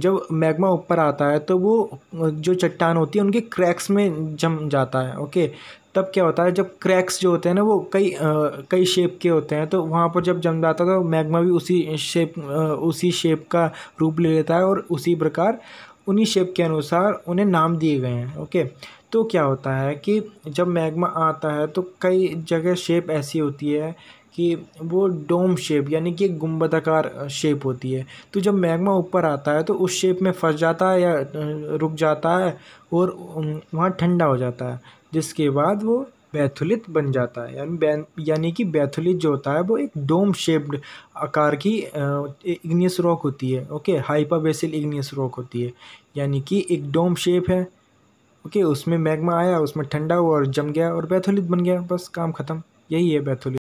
जब मैग्मा ऊपर आता है तो वो जो चट्टान होती है उनके क्रैक्स में जम जाता है ओके तब क्या होता है जब क्रैक्स जो होते हैं ना वो कई आ, कई शेप के होते हैं तो वहाँ पर जब जम जाता है तो मैग्मा भी उसी शेप आ, उसी शेप का रूप ले लेता है और उसी प्रकार उन्हीं शेप के अनुसार उन्हें नाम दिए गए हैं ओके तो क्या होता है कि जब मैग्मा आता है तो कई जगह शेप ऐसी होती है कि वो डोम शेप यानी कि गुम्बदाकार शेप होती है तो जब मैग्मा ऊपर आता है तो उस शेप में फंस जाता है या रुक जाता है और वहाँ ठंडा हो जाता है जिसके बाद वो बैथुलित बन जाता है यानी यानी कि बैथुलित जो होता है वो एक डोम शेप्ड आकार की इग्नियस रॉक होती है ओके हाइपाबेसिल इग्नियस रॉक होती है यानी कि एक डोम शेप है ओके उसमें मैग्मा आया उसमें ठंडा हुआ और जम गया और बैथुलित बन गया बस काम ख़त्म यही है बैथुलित